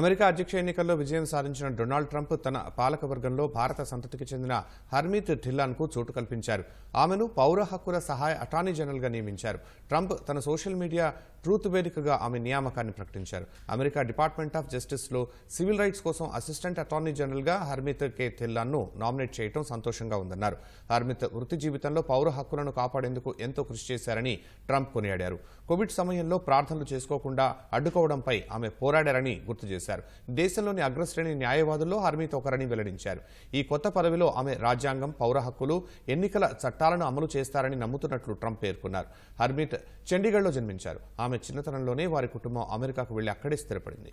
America అధ్యక్ష ఎన్నికల్లో విజయం సాధించిన డొనాల్డ్ ట్రంప్ తన పాలకవర్గంలో భారత సంతతికి చెందిన హర్మీత్ ఢిల్లాన్కు చోటు కల్పించారు ఆమెను పౌర హక్కుల సహాయ అటార్నీ జనరల్గా నియమించారు ట్రంప్ తన సోషల్ మీడియా ట్రూత్ వేదికగా ఆమె నియామకాన్ని ప్రకటించారు అమెరికా డిపార్ట్మెంట్ ఆఫ్ జస్టిస్లో సివిల్ రైట్స్ కోసం అసిస్టెంట్ అటార్నీ జనరల్గా హర్మీత్ కే థిల్లాన్ను నామినేట్ చేయడం సంతోషంగా ఉందన్నారు హర్మిత్ వృత్తి జీవితంలో పౌర హక్కులను కాపాడేందుకు ఎంతో కృషి చేశారని ట్రంప్ కొనియాడారు కోవిడ్ సమయంలో ప్రార్థనలు చేసుకోకుండా అడ్డుకోవడంపై ఆమె పోరాడారని గుర్తు చేశారు చేశారు దేశంలోని అగ్రశ్రేణి న్యాయవాదుల్లో హర్మీత్ ఒకరని వెల్లడించారు ఈ కొత్త పదవిలో ఆమె రాజ్యాంగం పౌర హక్కులు ఎన్నికల చట్టాలను అమలు చేస్తారని నమ్ముతున్నట్లు ట్రంప్ పేర్కొన్నారు హర్మీత్ చండీగఢ్లో జన్మించారు ఆమె చిన్నతనంలోనే వారి కుటుంబం అమెరికాకు వెళ్లి అక్కడే స్థిరపడింది